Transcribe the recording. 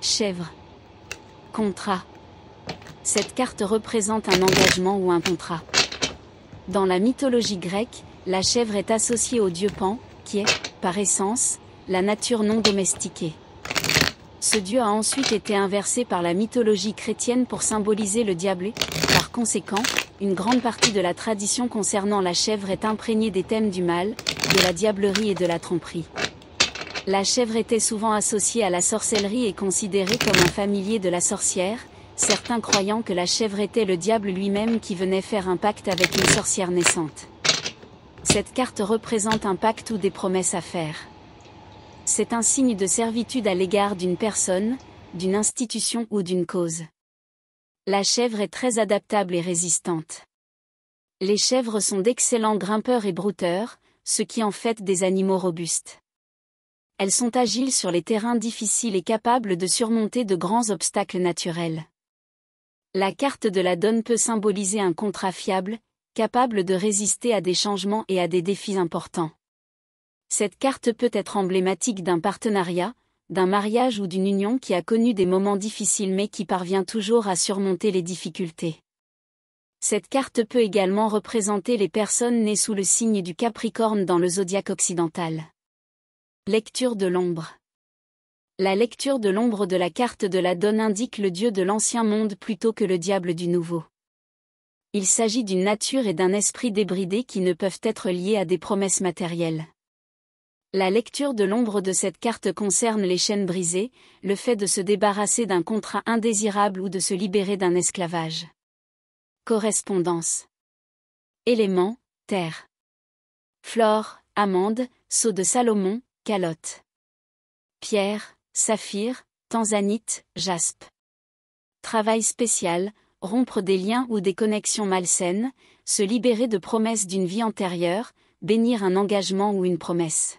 Chèvre. Contrat. Cette carte représente un engagement ou un contrat. Dans la mythologie grecque, la chèvre est associée au dieu Pan, qui est, par essence, la nature non domestiquée. Ce dieu a ensuite été inversé par la mythologie chrétienne pour symboliser le diable et, par conséquent, une grande partie de la tradition concernant la chèvre est imprégnée des thèmes du mal, de la diablerie et de la tromperie. La chèvre était souvent associée à la sorcellerie et considérée comme un familier de la sorcière, certains croyant que la chèvre était le diable lui-même qui venait faire un pacte avec une sorcière naissante. Cette carte représente un pacte ou des promesses à faire. C'est un signe de servitude à l'égard d'une personne, d'une institution ou d'une cause. La chèvre est très adaptable et résistante. Les chèvres sont d'excellents grimpeurs et brouteurs, ce qui en fait des animaux robustes elles sont agiles sur les terrains difficiles et capables de surmonter de grands obstacles naturels. La carte de la donne peut symboliser un contrat fiable, capable de résister à des changements et à des défis importants. Cette carte peut être emblématique d'un partenariat, d'un mariage ou d'une union qui a connu des moments difficiles mais qui parvient toujours à surmonter les difficultés. Cette carte peut également représenter les personnes nées sous le signe du Capricorne dans le zodiaque occidental. Lecture de l'ombre. La lecture de l'ombre de la carte de la donne indique le dieu de l'ancien monde plutôt que le diable du nouveau. Il s'agit d'une nature et d'un esprit débridés qui ne peuvent être liés à des promesses matérielles. La lecture de l'ombre de cette carte concerne les chaînes brisées, le fait de se débarrasser d'un contrat indésirable ou de se libérer d'un esclavage. Correspondance. Éléments, terre. Flore, amande, sceau de Salomon, calotte. Pierre, saphir, tanzanite, jaspe. Travail spécial, rompre des liens ou des connexions malsaines, se libérer de promesses d'une vie antérieure, bénir un engagement ou une promesse.